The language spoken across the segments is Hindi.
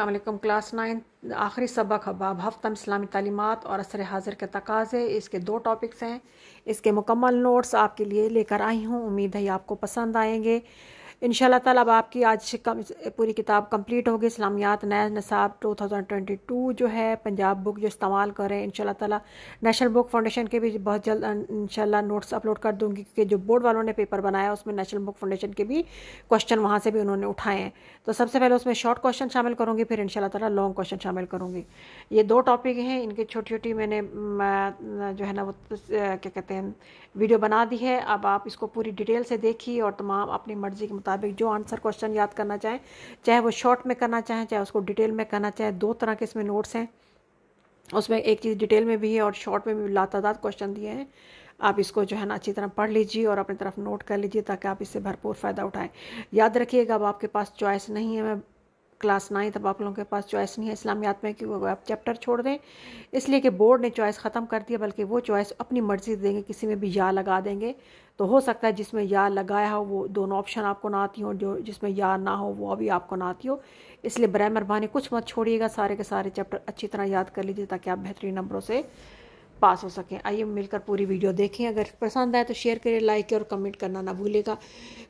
अल्लाम क्लास नाइन आखिरी सबक हबाब हफ्तम इस्लामी तलीमत और असर हाजिर के तकाजे इसके दो टॉपिक्स हैं इसके मुकम्मल नोट्स आपके लिए लेकर आई हूँ उम्मीद है आपको पसंद आएंगे इन ताला अब आपकी आज कम, पूरी किताब कंप्लीट होगी इस्लामियात नया नसाब 2022 जो है पंजाब बुक जो इस्तेमाल करें इन ताला नेशनल बुक फाउंडेशन के भी बहुत जल्द इन नोट्स अपलोड कर दूंगी क्योंकि जो बोर्ड वालों ने पेपर बनाया उसमें नेशनल बुक फाउंडेशन के भी क्वेश्चन वहाँ से भी उन्होंने उठाए हैं तो सबसे पहले उसमें शॉर्ट क्वेश्चन शामिल करूँगी फिर इन ताला लॉन्ग क्वेश्चन शामिल करूँगी ये दो टॉपिक हैं इनकी छोटी छोटी मैंने जो है ना वो क्या कहते हैं वीडियो बना दी है अब आप इसको पूरी डिटेल से देखिए और तमाम अपनी मर्ज़ी के मुताबिक मुताबिक जो आंसर क्वेश्चन याद करना चाहें चाहे वो शॉर्ट में करना चाहें चाहे उसको डिटेल में करना चाहें दो तरह के इसमें नोट्स हैं उसमें एक चीज़ डिटेल में भी है और शॉर्ट में भी लातादाद क्वेश्चन दिए हैं आप इसको जो है ना अच्छी तरह पढ़ लीजिए और अपनी तरफ नोट कर लीजिए ताकि आप इससे भरपूर फ़ायदा उठाएं याद रखिएगा अब आपके पास चॉइस नहीं है मैं क्लास नाइन्थ अब आप लोगों के पास चॉइस नहीं है इस्लामियात में कि आप चैप्टर छोड़ दें इसलिए कि बोर्ड ने चॉइस ख़त्म कर दिया बल्कि वो चॉइस अपनी मर्ज़ी देंगे किसी में भी या लगा देंगे तो हो सकता है जिसमें या लगाया हो वो दोनों ऑप्शन आपको ना आती हो जो जिसमें या ना हो वो अभी आपको ना आती हो इसलिए बर मेहरबानी कुछ मत छोड़िएगा सारे के सारे चैप्टर अच्छी तरह याद कर लीजिए ताकि आप बेहतरीन नंबरों से पास हो सकें आइए मिलकर पूरी वीडियो देखें अगर पसंद आए तो शेयर करें लाइक करें और कमेंट करना ना भूलेगा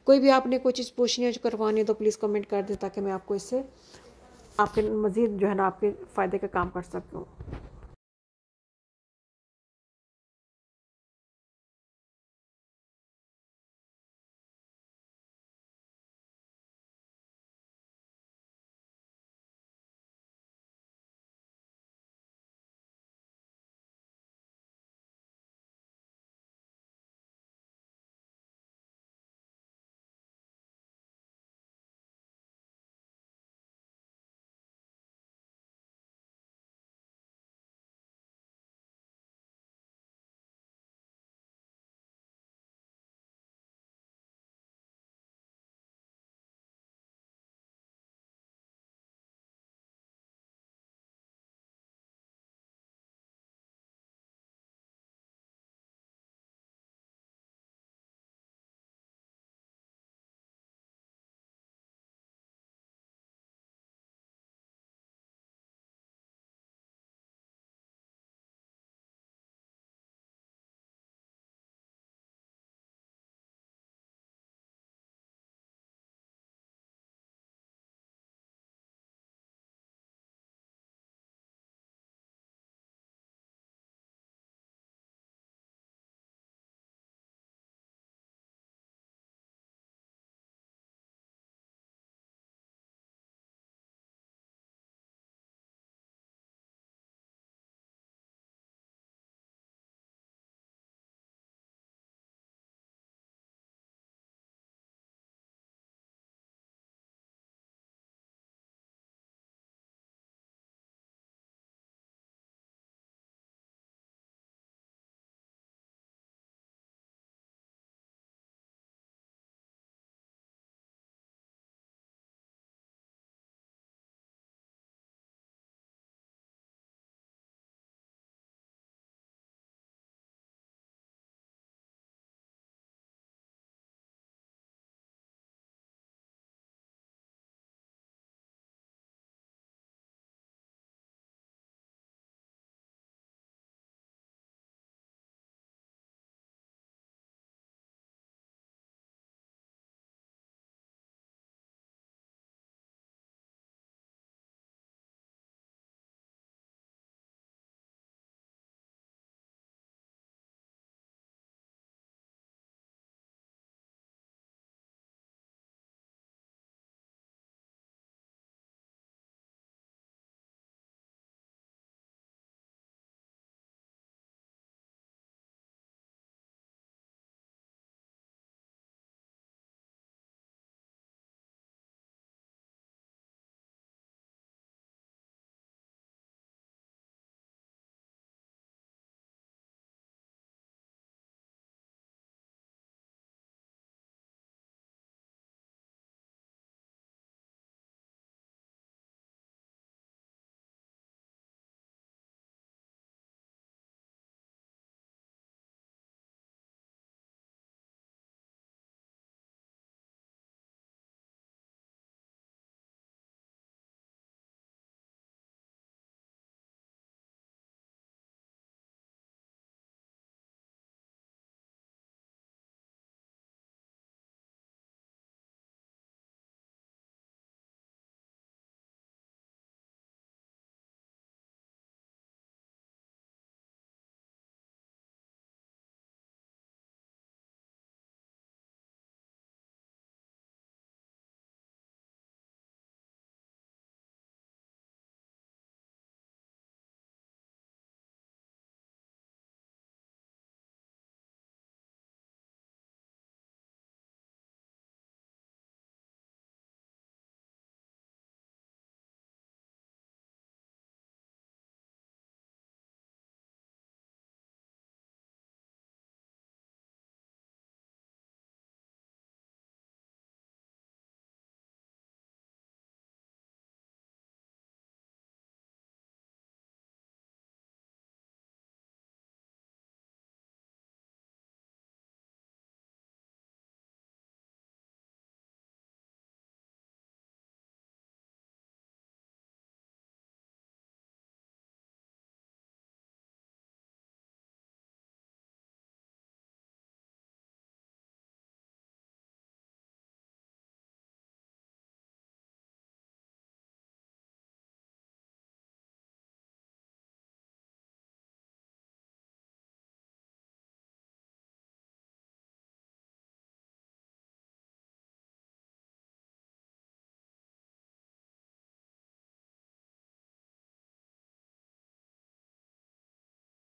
कोई भी आपने कोई चीज़ पूछनी है जो करवानी है तो प्लीज़ कमेंट कर दें ताकि मैं आपको इससे आपके मज़ीद जो है ना आपके फ़ायदे का काम कर सकूँ